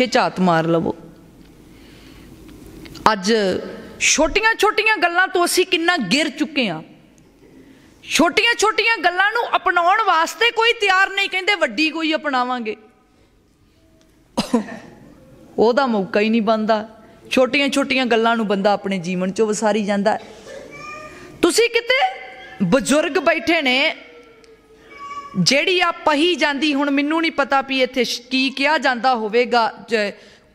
ਪਿੱਛੇ ਝਾਤ ਮਾਰ ਲਵੋ ਅੱਜ ਛੋਟੀਆਂ-ਛੋਟੀਆਂ ਗੱਲਾਂ ਤੋਂ ਅਸੀਂ ਕਿੰਨਾ ਗਿਰ ਚੁੱਕੇ ਆ ਛੋਟੀਆਂ-ਛੋਟੀਆਂ ਗੱਲਾਂ ਨੂੰ ਅਪਣਾਉਣ ਵਾਸਤੇ ਕੋਈ ਤਿਆਰ ਨਹੀਂ ਕਹਿੰਦੇ ਵੱਡੀ ਕੋਈ ਅਪਣਾਵਾਂਗੇ ਉਹਦਾ ਮੌਕਾ ਹੀ ਨਹੀਂ ਬੰਦਾ ਛੋਟੀਆਂ-ਛੋਟੀਆਂ ਗੱਲਾਂ ਨੂੰ ਬੰਦਾ ਆਪਣੇ ਜੀਵਨ 'ਚੋਂ ਵਿਸਾਰੀ ਜਾਂਦਾ ਤੁਸੀਂ ਕਿਤੇ ਬਜ਼ੁਰਗ ਬੈਠੇ ਨੇ ਜਿਹੜੀ ਆ ਪਹੀ ਜਾਂਦੀ ਹੁਣ ਮੈਨੂੰ ਨਹੀਂ ਪਤਾ ਵੀ ਇੱਥੇ ਕੀ ਕਿਹਾ ਜਾਂਦਾ ਹੋਵੇਗਾ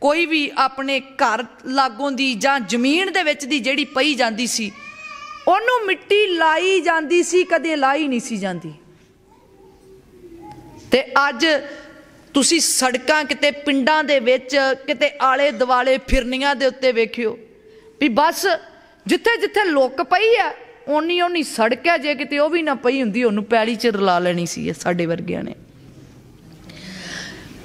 ਕੋਈ ਵੀ ਆਪਣੇ ਘਰ ਲਾਗੋਂ ਦੀ ਜਾਂ ਜ਼ਮੀਨ ਦੇ ਵਿੱਚ ਦੀ ਜਿਹੜੀ ਪਈ ਜਾਂਦੀ ਸੀ ਉਹਨੂੰ ਮਿੱਟੀ ਲਾਈ ਜਾਂਦੀ ਸੀ ਕਦੇ ਲਾਈ ਨਹੀਂ ਸੀ ਜਾਂਦੀ ਤੇ ਅੱਜ ਤੁਸੀਂ ਸੜਕਾਂ ਕਿਤੇ ਪਿੰਡਾਂ ਦੇ ਵਿੱਚ ਕਿਤੇ ਆਲੇ ਦੁਆਲੇ ਫਿਰਨੀਆਂ ਦੇ ਉੱਤੇ ਵੇਖਿਓ ਵੀ ਬਸ ਜਿੱਥੇ ਜਿੱਥੇ ਲੁੱਕ ਪਈ ਆ ਓਨੀ ਓਨੀ ਸੜਕ ਹੈ ਜੇ ਕਿਤੇ ਉਹ ਵੀ ਨਾ ਪਈ ਹੁੰਦੀ ਉਹਨੂੰ ਪੈਲੀ 'ਚ ਰਲਾ ਲੈਣੀ ਸੀ ਸਾਡੇ ਵਰਗਿਆਂ ਨੇ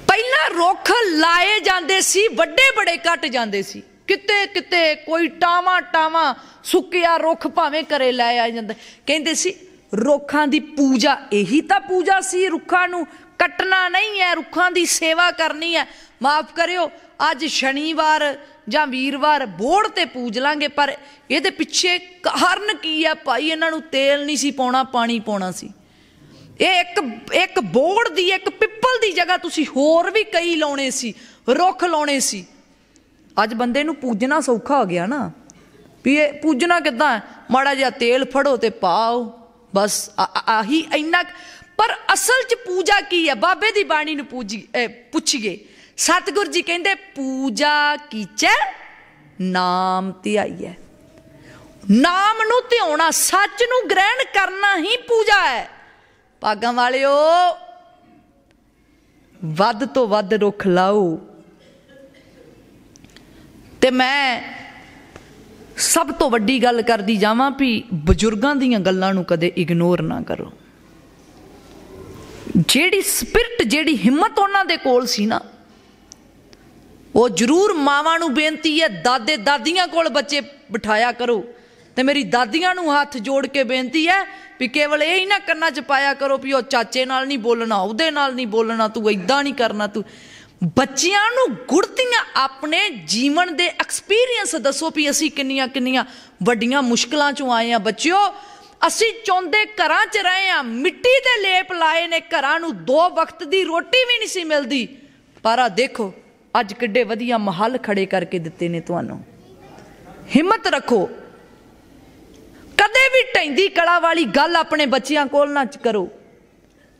ਪਹਿਲਾਂ ਰੁੱਖ ਲਾਏ ਜਾਂਦੇ ਸੀ ਵੱਡੇ ਵੱਡੇ ਕੱਟ ਜਾਂਦੇ ਸੀ ਕਿਤੇ ਕਿਤੇ ਕੋਈ ਟਾਵਾ ਟਾਵਾ ਸੁੱਕਿਆ ਰੁੱਖ ਭਾਵੇਂ ਕਰੇ ਲਾਇਆ ਜਾਂਦਾ ਕਹਿੰਦੇ ਸੀ ਰੁੱਖਾਂ ਦੀ ਪੂਜਾ ਇਹੀ ਤਾਂ ਪੂਜਾ ਸੀ ਰੁੱਖਾਂ ਨੂੰ ਕੱਟਣਾ ਨਹੀਂ ਹੈ ਰੁੱਖਾਂ ਦੀ ਸੇਵਾ ਕਰਨੀ ਹੈ ਮਾਫ ਕਰਿਓ ਅੱਜ ਸ਼ਨੀਵਾਰ ਜਾਂ ਵੀਰਵਾਰ ਬੋੜ ਤੇ ਪੂਜ ਲਾਂਗੇ ਪਰ ਇਹਦੇ ਪਿੱਛੇ ਕਾਰਨ ਕੀ ਹੈ ਭਾਈ ਇਹਨਾਂ ਨੂੰ ਤੇਲ ਨਹੀਂ ਸੀ ਪਾਉਣਾ ਪਾਣੀ ਪਾਉਣਾ ਸੀ ਇਹ ਇੱਕ ਇੱਕ ਬੋੜ ਦੀ ਇੱਕ ਪਿੱਪਲ ਦੀ ਜਗ੍ਹਾ ਤੁਸੀਂ ਹੋਰ ਵੀ ਕਈ ਲਾਉਣੇ ਸੀ ਰੁੱਖ ਲਾਉਣੇ ਸੀ ਅੱਜ ਬੰਦੇ ਨੂੰ ਪੂਜਣਾ ਸੌਖਾ ਹੋ ਗਿਆ ਨਾ ਵੀ ਇਹ ਪੂਜਣਾ ਕਿਦਾਂ ਮਾੜਾ ਜਿਹਾ ਤੇਲ ਫੜੋ ਤੇ ਪਾਓ ਬਸ ਆਹੀ ਇੰਨਾ ਪਰ ਅਸਲ 'ਚ ਪੂਜਾ ਕੀ ਹੈ ਬਾਬੇ ਦੀ ਬਾਣੀ ਨੂੰ ਪੂਜੀ ਪੁੱਛੀਏ ਸਤਿਗੁਰ ਜੀ ਕਹਿੰਦੇ ਪੂਜਾ ਕੀਚੈ ਨਾਮ ਧਿਆਈ ਹੈ ਨਾਮ ਨੂੰ ਧਿਆਉਣਾ ਸੱਚ ਨੂੰ ਗ੍ਰਹਿਣ ਕਰਨਾ ਹੀ ਪੂਜਾ ਹੈ ਭਾਗਾਂ ਵਾਲਿਓ ਵੱਧ ਤੋਂ ਵੱਧ ਰੁੱਖ ਲਾਓ ਤੇ ਮੈਂ ਸਭ ਤੋਂ ਵੱਡੀ ਗੱਲ ਕਰਦੀ ਜਾਵਾਂ ਵੀ ਬਜ਼ੁਰਗਾਂ ਦੀਆਂ ਗੱਲਾਂ ਨੂੰ ਕਦੇ ਇਗਨੋਰ ਨਾ ਕਰੋ ਜਿਹੜੀ ਸਪਿਰਟ ਜਿਹੜੀ ਹਿੰਮਤ ਉਹਨਾਂ ਦੇ ਕੋਲ ਸੀ ਨਾ ਉਹ ਜ਼ਰੂਰ ਮਾਵਾਂ ਨੂੰ ਬੇਨਤੀ ਹੈ ਦਾਦੇ ਦਾਦੀਆਂ ਕੋਲ ਬੱਚੇ ਬਿਠਾਇਆ ਕਰੋ ਤੇ ਮੇਰੀ ਦਾਦੀਆਂ ਨੂੰ ਹੱਥ ਜੋੜ ਕੇ ਬੇਨਤੀ ਹੈ ਵੀ ਕੇਵਲ ਇਹ ਹੀ ਨਾ ਕੰਨਾਂ 'ਚ ਪਾਇਆ ਕਰੋ ਵੀ ਉਹ ਚਾਚੇ ਨਾਲ ਨਹੀਂ ਬੋਲਣਾ ਉਹਦੇ ਨਾਲ ਨਹੀਂ ਬੋਲਣਾ ਤੂੰ ਇਦਾਂ ਨਹੀਂ ਕਰਨਾ ਤੂੰ ਬੱਚਿਆਂ ਨੂੰ ਗੁੜਤੀਆਂ ਆਪਣੇ ਜੀਵਨ ਦੇ ਐਕਸਪੀਰੀਅੰਸ ਦੱਸੋ ਵੀ ਅਸੀਂ ਕਿੰਨੀਆਂ ਕਿੰਨੀਆਂ ਵੱਡੀਆਂ ਮੁਸ਼ਕਲਾਂ ਚੋਂ ਆਏ ਆ ਬੱਚਿਓ ਅਸੀਂ ਚੌਂਦੇ ਘਰਾਂ 'ਚ ਰਹੇ ਆ ਮਿੱਟੀ ਦੇ ਲੇਪ ਲਾਏ ਨੇ ਘਰਾਂ ਨੂੰ ਦੋ ਵਕਤ ਦੀ ਰੋਟੀ ਵੀ ਨਹੀਂ ਸੀ ਮਿਲਦੀ ਪਰ ਆ ਦੇਖੋ ਅੱਜ ਕਿੱਡੇ ਵਧੀਆ ਮਹੱਲ ਖੜੇ ਕਰਕੇ ਦਿੱਤੇ ਨੇ ਤੁਹਾਨੂੰ ਹਿੰਮਤ ਰੱਖੋ ਕਦੇ ਵੀ ਟੈਂਦੀ ਕਲਾ ਵਾਲੀ ਗੱਲ ਆਪਣੇ ਬੱਚਿਆਂ ਕੋਲ ਨਾ ਕਰੋ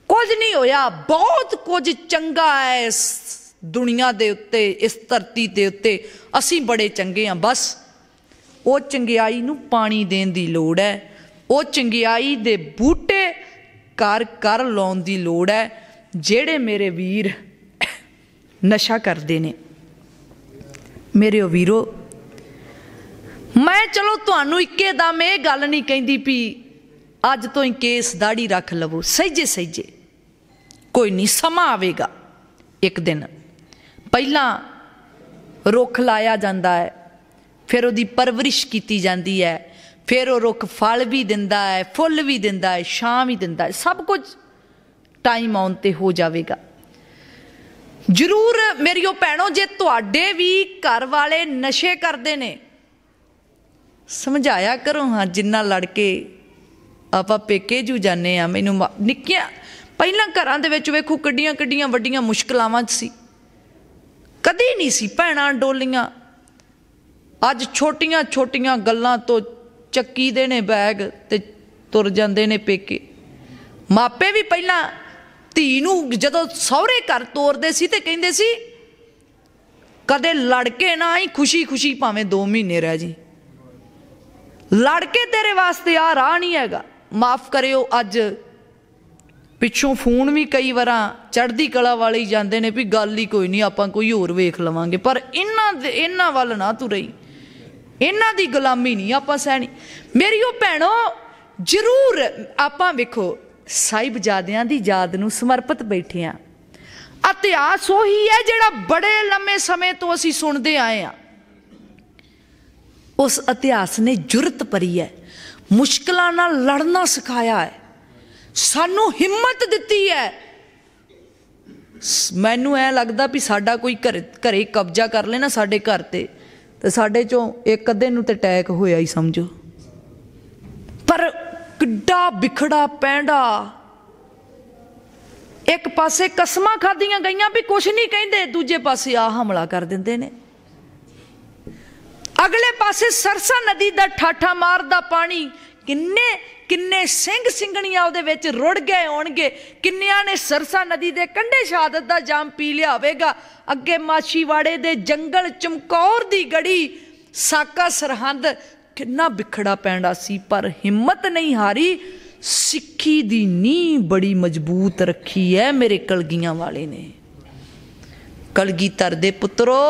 ਕੁਝ ਨਹੀਂ ਹੋਇਆ ਬਹੁਤ ਕੁਝ ਚੰਗਾ ਹੈ ਦੁਨੀਆ ਦੇ ਉੱਤੇ ਇਸ ਧਰਤੀ ਦੇ ਉੱਤੇ ਅਸੀਂ ਬੜੇ ਚੰਗੇ ਆ ਬਸ ਉਹ ਚੰਗਿਆਈ ਨੂੰ ਪਾਣੀ ਦੇਣ ਦੀ ਲੋੜ ਹੈ ਉਹ ਚੰਗਿਆਈ ਦੇ ਬੂਟੇ ਕਰ ਕਰ ਲਾਉਣ ਦੀ ਲੋੜ ਹੈ ਜਿਹੜੇ ਮੇਰੇ ਵੀਰ ਨਸ਼ਾ ਕਰਦੇ ਨੇ ਮੇਰੇ ਉਹ ਵੀਰੋ ਮੈਂ ਚਲੋ ਤੁਹਾਨੂੰ ਇੱਕੇ ਦਮ ਇਹ ਗੱਲ ਨਹੀਂ ਕਹਿੰਦੀ ਵੀ ਅੱਜ ਤੋਂ ਹੀ ਕੇਸ ਦਾੜੀ ਰੱਖ ਲਵੋ ਸਹਿਜੇ ਸਹਿਜੇ ਕੋਈ ਨਹੀਂ ਸਮਾਂ ਆਵੇਗਾ ਇੱਕ ਦਿਨ ਪਹਿਲਾਂ ਰੁੱਖ ਲਾਇਆ ਜਾਂਦਾ ਹੈ ਫਿਰ ਉਹਦੀ ਪਰਵਰਿਸ਼ ਕੀਤੀ ਜਾਂਦੀ ਹੈ ਫਿਰ ਉਹ ਰੁੱਖ ਫਲ ਵੀ ਦਿੰਦਾ ਹੈ ਫੁੱਲ ਵੀ ਦਿੰਦਾ ਹੈ ਛਾਂ ਵੀ ਦਿੰਦਾ ਹੈ ਸਭ ਕੁਝ ਟਾਈਮ ਆਉਣ ਤੇ ਹੋ ਜਾਵੇਗਾ ਜ਼ਰੂਰ ਮੇਰੀਓ ਭੈਣੋ ਜੇ ਤੁਹਾਡੇ ਵੀ ਘਰ ਵਾਲੇ ਨਸ਼ੇ ਕਰਦੇ ਨੇ ਸਮਝਾਇਆ ਕਰੋ ਹਾਂ ਜਿੰਨਾ ਲੜ ਕੇ ਆਪਾਂ ਪੇਕੇ ਜੂ ਜਾਣੇ ਆ ਮੈਨੂੰ ਨਿੱਕੀਆਂ ਪਹਿਲਾਂ ਘਰਾਂ ਦੇ ਵਿੱਚ ਵੇਖੋ ਕਿੱਡੀਆਂ ਕਿੱਡੀਆਂ ਵੱਡੀਆਂ ਮੁਸ਼ਕਲਾਵਾਂ ਸੀ ਕਦੀ ਨਹੀਂ ਸੀ ਭੈਣਾਂ ਡੋਲੀਆਂ ਅੱਜ ਛੋਟੀਆਂ ਛੋਟੀਆਂ ਗੱਲਾਂ ਤੋਂ ਚੱਕੀ ਦੇ ਨੇ ਬੈਗ ਤੇ ਤੁਰ ਜਾਂਦੇ ਨੇ ਪੇਕੇ ਮਾਪੇ ਵੀ ਪਹਿਲਾਂ ਧੀ ਨੂੰ ਜਦੋਂ ਸਹੁਰੇ ਘਰ ਤੋਰਦੇ ਸੀ ਤੇ ਕਹਿੰਦੇ ਸੀ ਕਦੇ ਲੜ ਕੇ ਨਾ ਹੀ ਖੁਸ਼ੀ-ਖੁਸ਼ੀ ਭਾਵੇਂ 2 ਮਹੀਨੇ ਰਹਿ ਜੀ ਲੜ ਕੇ ਤੇਰੇ ਵਾਸਤੇ ਆ ਰਾਹ ਨਹੀਂ ਹੈਗਾ ਮਾਫ ਕਰਿਓ ਅੱਜ ਪਿੱਛੋਂ ਫੋਨ ਵੀ ਕਈ ਵਾਰਾਂ ਚੜਦੀ ਕਲਾ ਵਾਲੇ ਹੀ ਜਾਂਦੇ ਨੇ ਵੀ ਗੱਲ ਹੀ ਕੋਈ ਨਹੀਂ ਆਪਾਂ ਕੋਈ ਹੋਰ ਵੇਖ ਲਵਾਂਗੇ ਪਰ ਇਹਨਾਂ ਦੇ ਇਹਨਾਂ ਵੱਲ ਨਾ ਤੁਰਈ ਇਹਨਾਂ ਦੀ ਗੁਲਾਮੀ ਨਹੀਂ ਆਪਾਂ ਸਹਿਣੀ ਮੇਰੀ ਉਹ ਭੈਣੋ ਜ਼ਰੂਰ ਆਪਾਂ ਵੇਖੋ ਜਾਦਿਆਂ ਦੀ ਯਾਦ ਨੂੰ ਸਮਰਪਿਤ ਬੈਠੇ ਆ ਇਤਿਹਾਸ ਉਹੀ ਹੈ ਜਿਹੜਾ ਬੜੇ ਲੰਮੇ ਸਮੇਂ ਤੋਂ ਅਸੀਂ ਸੁਣਦੇ ਆਏ ਆ ਉਸ ਇਤਿਹਾਸ ਨੇ ਜੁਰਤ ਭਰੀ ਹੈ ਮੁਸ਼ਕਲਾਂ ਨਾਲ ਲੜਨਾ ਸਿਖਾਇਆ ਹੈ ਸਾਨੂੰ ਹਿੰਮਤ ਦਿੱਤੀ ਹੈ ਮੈਨੂੰ ਐ ਲੱਗਦਾ ਵੀ ਸਾਡਾ ਕੋਈ ਘਰੇ ਕਬਜ਼ਾ ਕਰ ਲੈਣਾ ਸਾਡੇ ਘਰ ਤੇ ਤੇ ਸਾਡੇ ਚੋਂ ਇੱਕ ਅੱਧੇ ਨੂੰ ਤੇ ਅਟੈਕ ਹੋਇਆ ਹੀ ਸਮਝੋ ਪਰ ਕਿੱਡਾ ਵਿਖੜਾ ਪੈਂਡਾ ਇੱਕ ਪਾਸੇ ਕਸਮਾਂ ਖਾਦੀਆਂ ਗਈਆਂ ਵੀ ਕੁਝ ਨਹੀਂ ਕਹਿੰਦੇ ਦੂਜੇ ਪਾਸੇ ਆ ਹਮਲਾ ਕਰ ਦਿੰਦੇ ਨੇ ਅਗਲੇ ਪਾਸੇ ਸਰਸਾ ਨਦੀ ਦਾ ਠਾਠਾ ਮਾਰਦਾ ਪਾਣੀ ਕਿੰਨੇ ਕਿੰਨੇ ਸਿੰਘ ਸਿੰਘਣੀਆਂ ਉਹਦੇ ਵਿੱਚ ਰੁੜ ਗਏ ਹੋਣਗੇ ਕਿੰਨਿਆਂ ਨੇ ਸਰਸਾ ਨਦੀ ਦੇ ਕੰਢੇ ਸ਼ਹਾਦਤ ਦਾ ਜਾਮ ਪੀ ਲਿਆ ਹੋਵੇਗਾ ਅੱਗੇ ਮਾਛੀਵਾੜੇ ਦੇ ਜੰਗਲ ਚਮਕੌਰ ਦੀ ਗੜੀ ਸਾਕਾ ਸਰਹੰਦ ਕਿੰਨਾ ਵਿਖੜਾ ਪੈਂਦਾ ਸੀ ਪਰ ਹਿੰਮਤ ਨਹੀਂ ਹਾਰੀ ਸਿੱਖੀ ਦੀ ਨੀਂ ਬੜੀ ਮਜ਼ਬੂਤ ਰੱਖੀ ਐ ਮੇਰੇ ਕਲਗੀਆਂ ਵਾਲੇ ਨੇ ਕਲਗੀਧਰ ਦੇ ਪੁੱਤਰੋ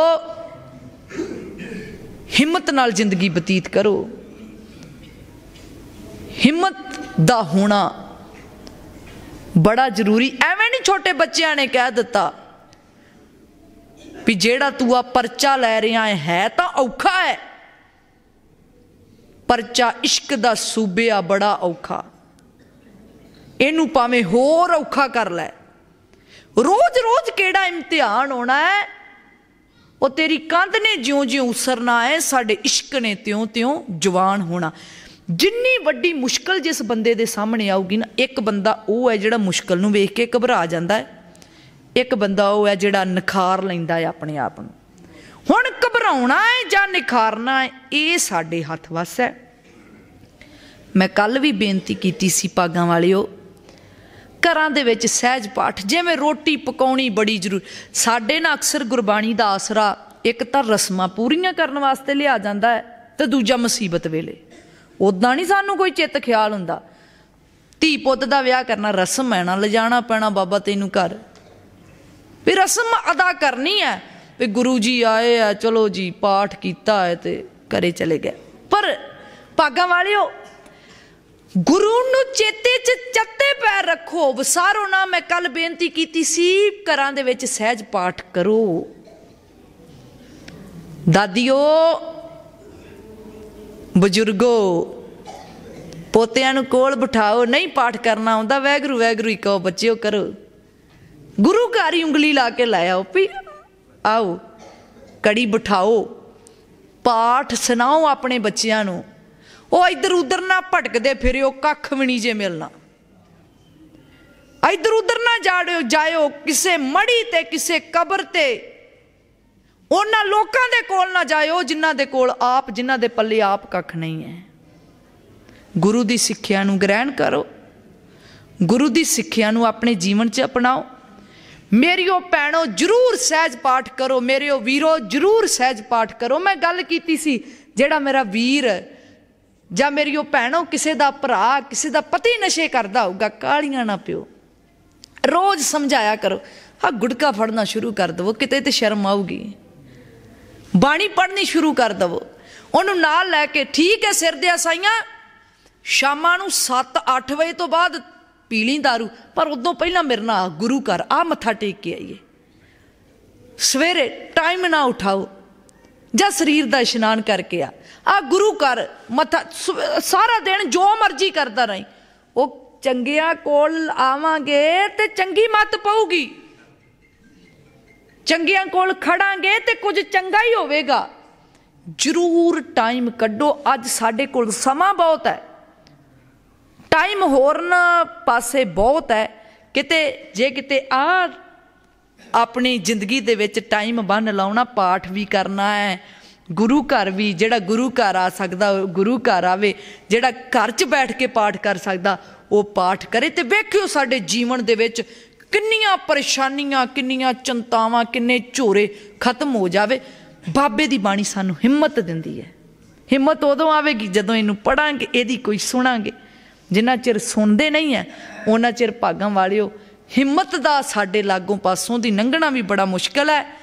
ਹਿੰਮਤ ਨਾਲ ਜ਼ਿੰਦਗੀ ਬਤੀਤ ਕਰੋ ਹਿੰਮਤ ਦਾ ਹੋਣਾ ਬੜਾ ਜ਼ਰੂਰੀ ਐਵੇਂ ਨਹੀਂ ਛੋਟੇ ਬੱਚਿਆਂ ਨੇ ਕਹਿ ਦਿੱਤਾ ਵੀ ਜਿਹੜਾ ਤੂੰ ਆ ਪਰਚਾ ਲੈ ਰਿਹਾ ਹੈ ਤਾਂ ਔਖਾ ਹੈ ਪਰਚਾ ਇਸ਼ਕ ਦਾ ਸੂਬਿਆ ਬੜਾ ਔਖਾ ਇਹਨੂੰ ਪਾਵੇਂ ਹੋਰ ਔਖਾ ਕਰ ਲੈ ਰੋਜ਼-ਰੋਜ਼ ਕਿਹੜਾ ਇਮਤਿਹਾਨ ਹੋਣਾ ਹੈ ਉਹ ਤੇਰੀ ਕੰਧ ਨੇ ਜਿਉਂ-ਜਿਉਂ ਉਸਰਨਾ ਹੈ ਸਾਡੇ ਇਸ਼ਕ ਨੇ ਤਿਉਂ-ਤਿਉਂ ਜਵਾਨ ਹੋਣਾ ਜਿੰਨੀ ਵੱਡੀ ਮੁਸ਼ਕਲ ਜਿਸ ਬੰਦੇ ਦੇ ਸਾਹਮਣੇ ਆਊਗੀ ਨਾ ਇੱਕ ਬੰਦਾ ਉਹ ਹੈ ਜਿਹੜਾ ਮੁਸ਼ਕਲ ਨੂੰ ਵੇਖ ਕੇ ਘਬਰਾ ਜਾਂਦਾ ਹੈ ਇੱਕ ਬੰਦਾ ਉਹ ਹੈ ਜਿਹੜਾ ਨਖਾਰ ਲੈਂਦਾ ਹੈ ਆਪਣੇ ਆਪ ਨੂੰ ਹੁਣ ਘਬਰਾਉਣਾ ਹੈ ਜਾਂ ਨਿਖਾਰਨਾ ਹੈ ਇਹ ਸਾਡੇ ਹੱਥ ਵਸ ਹੈ ਮੈਂ ਕੱਲ ਵੀ ਬੇਨਤੀ ਕੀਤੀ ਸੀ ਪਾਗਾਂ ਵਾਲਿਓ ਘਰਾਂ ਦੇ ਵਿੱਚ ਸਹਿਜ ਪਾਠ ਜਿਵੇਂ ਰੋਟੀ ਪਕਾਉਣੀ ਬੜੀ ਜ਼ਰੂਰ ਸਾਡੇ ਨਾਲ ਅਕਸਰ ਗੁਰਬਾਣੀ ਦਾ ਆਸਰਾ ਇੱਕ ਤਾਂ ਰਸਮਾਂ ਪੂਰੀਆਂ ਕਰਨ ਵਾਸਤੇ ਲਿਆ ਜਾਂਦਾ ਹੈ ਤੇ ਦੂਜਾ ਮੁਸੀਬਤ ਵੇਲੇ ਉਦਾਂ ਨਹੀਂ ਸਾਨੂੰ ਕੋਈ ਚਿੱਤ ਖਿਆਲ ਹੁੰਦਾ ਧੀ ਪੁੱਤ ਦਾ ਵਿਆਹ ਕਰਨਾ ਰਸਮ ਹੈ ਨਾ ਲਿਜਾਣਾ ਪੈਣਾ ਬਾਬਾ ਤੈਨੂੰ ਘਰ ਵੀ ਰਸਮ ਅਦਾ ਕਰਨੀ ਹੈ ਵੀ ਗੁਰੂ ਜੀ ਆਏ ਆ ਚਲੋ ਜੀ ਪਾਠ ਕੀਤਾ ਹੈ ਤੇ ਘਰੇ ਚਲੇ ਗਏ ਪਰ ਪਾਗਾ ਵਾਲਿਓ ਗੁਰੂ ਨੂੰ ਚੇਤੇ ਚ ਚੱਤੇ ਪੈਰ ਰੱਖੋ ਵਿਸਾਰੋ ਨਾ ਮੈਂ ਕੱਲ ਬੇਨਤੀ ਕੀਤੀ ਸੀ ਘਰਾਂ ਦੇ ਵਿੱਚ ਸਹਿਜ ਪਾਠ ਕਰੋ ਦਾਦੀਓ ਬਜ਼ੁਰਗੋ ਪੋਤਿਆਂ ਨੂੰ ਕੋਲ ਬਿਠਾਓ ਨਹੀਂ ਪਾਠ ਕਰਨਾ ਆਉਂਦਾ ਵੈਗਰੂ ਵੈਗਰੂ ਹੀ ਕਹੋ ਬੱਚਿਓ ਕਰੋ ਗੁਰੂ ਘਰ ਹੀ ਉਂਗਲੀ ਲਾ ਕੇ ਲੈ ਆਓ ਵੀ ਆਓ ਕੜੀ ਬਿਠਾਓ ਪਾਠ ਸੁਣਾਓ ਆਪਣੇ ਬੱਚਿਆਂ ਨੂੰ ਉਹ ਇੱਧਰ ਉੱਧਰ ਨਾ ਭਟਕਦੇ ਫਿਰਿਓ ਕੱਖ ਵੀ ਨਹੀਂ ਜੇ ਮਿਲਣਾ ਇੱਧਰ ਉੱਧਰ ਨਾ ਜਾੜਿਓ ਜਾਇਓ ਕਿਸੇ ਮੜੀ ਤੇ ਕਿਸੇ ਕਬਰ ਤੇ ਉਹਨਾਂ ਲੋਕਾਂ ਦੇ ਕੋਲ ਨਾ ਜਾਇਓ ਜਿਨ੍ਹਾਂ ਦੇ ਕੋਲ ਆਪ ਜਿਨ੍ਹਾਂ ਦੇ ਪੱਲੇ ਆਪ ਕੱਖ ਨਹੀਂ ਹੈ ਗੁਰੂ ਦੀ ਸਿੱਖਿਆ ਨੂੰ ਗ੍ਰਹਿਣ ਕਰੋ ਗੁਰੂ ਦੀ ਸਿੱਖਿਆ ਨੂੰ ਆਪਣੇ ਜੀਵਨ 'ਚ ਅਪਣਾਓ ਮੇਰੀਓ ਭੈਣੋ ਜਰੂਰ ਸਹਿਜ ਪਾਠ ਕਰੋ ਮੇਰਿਓ ਵੀਰੋ ਜਰੂਰ ਸਹਿਜ ਪਾਠ ਕਰੋ ਮੈਂ ਗੱਲ ਕੀਤੀ ਸੀ ਜਿਹੜਾ ਮੇਰਾ ਵੀਰ ਜਾਂ ਮੇਰੀਓ ਭੈਣੋ ਕਿਸੇ ਦਾ ਭਰਾ ਕਿਸੇ ਦਾ ਪਤੀ ਨਸ਼ੇ ਕਰਦਾ ਹੋਊਗਾ ਕਾਲੀਆਂ ਨਾ ਪਿਓ ਰੋਜ਼ ਸਮਝਾਇਆ ਕਰੋ ਆ ਗੁੜਕਾ ਫੜਨਾ ਸ਼ੁਰੂ ਕਰ ਦਵੋ ਕਿਤੇ ਤੇ ਸ਼ਰਮ ਆਊਗੀ ਬਾਣੀ ਪੜ੍ਹਨੀ ਸ਼ੁਰੂ ਕਰ ਦਵੋ ਉਹਨੂੰ ਨਾਲ ਲੈ ਕੇ ਠੀਕ ਹੈ ਸਿਰ ਦੇ ਅਸਾਈਆਂ ਸ਼ਾਮਾਂ ਨੂੰ 7-8 ਵਜੇ ਤੋਂ ਬਾਅਦ ਪੀਲੀ दारू ਪਰ ਉਦੋਂ ਪਹਿਲਾਂ ਮੇਰੇ ਨਾਲ ਗੁਰੂ ਘਰ ਆ ਮੱਥਾ ਟੇਕ ਕੇ ਆਈਏ ਸਵੇਰੇ ਟਾਈਮ ਨਾ ਉਠਾਓ ਜਾਂ ਸਰੀਰ ਦਾ ਇਸ਼ਨਾਨ ਕਰਕੇ ਆ ਆ ਗੁਰੂ ਘਰ ਮੱਥਾ ਸਾਰਾ ਦਿਨ ਜੋ ਮਰਜ਼ੀ ਕਰਦਾ ਰਹੀਂ ਉਹ ਚੰਗਿਆਂ ਕੋਲ ਆਵਾਂਗੇ ਤੇ ਚੰਗੀ ਮੱਤ ਪਾਉਗੀ ਚੰਗਿਆਂ ਕੋਲ ਖੜਾਂਗੇ ਤੇ ਕੁਝ ਚੰਗਾ ਹੀ ਹੋਵੇਗਾ ਜ਼ਰੂਰ ਟਾਈਮ ਕੱਢੋ ਅੱਜ ਸਾਡੇ ਕੋਲ ਸਮਾਂ ਬਹੁਤ ਹੈ ਟਾਈਮ ਹੋਰਨ ਪਾਸੇ ਬਹੁਤ ਹੈ ਕਿਤੇ ਜੇ ਕਿਤੇ ਆ ਆਪਣੀ ਜ਼ਿੰਦਗੀ ਦੇ ਵਿੱਚ ਟਾਈਮ ਬੰਨ ਲਾਉਣਾ ਪਾਠ ਵੀ ਕਰਨਾ ਹੈ ਗੁਰੂ ਘਰ ਵੀ ਜਿਹੜਾ ਗੁਰੂ ਘਰ ਆ ਸਕਦਾ ਗੁਰੂ ਘਰ ਆਵੇ ਜਿਹੜਾ ਘਰ 'ਚ ਬੈਠ ਕੇ ਪਾਠ ਕਰ ਸਕਦਾ ਉਹ ਪਾਠ ਕਰੇ ਤੇ ਵੇਖਿਓ ਸਾਡੇ ਜੀਵਨ ਦੇ ਵਿੱਚ ਕਿੰਨੀਆਂ ਪਰੇਸ਼ਾਨੀਆਂ ਕਿੰਨੀਆਂ ਚਿੰਤਾਵਾਂ ਕਿੰਨੇ ਝੋਰੇ ਖਤਮ ਹੋ ਜਾਵੇ ਬਾਬੇ ਦੀ ਬਾਣੀ ਸਾਨੂੰ ਹਿੰਮਤ ਦਿੰਦੀ ਹੈ ਹਿੰਮਤ ਉਦੋਂ ਆਵੇਗੀ ਜਦੋਂ ਇਹਨੂੰ ਪੜਾਂਗੇ ਇਹਦੀ ਕੋਈ ਸੁਣਾਂਗੇ ਜਿੰਨਾ ਚਿਰ ਸੁਣਦੇ ਨਹੀਂ ਹੈ ਉਹਨਾਂ ਚਿਰ ਭਾਗਾਂ ਵਾਲਿਓ ਹਿੰਮਤ ਦਾ ਸਾਡੇ ਲਾਗੋਂ ਪਾਸੋਂ ਦੀ ਲੰਘਣਾ ਵੀ ਬੜਾ ਮੁਸ਼ਕਲ ਹੈ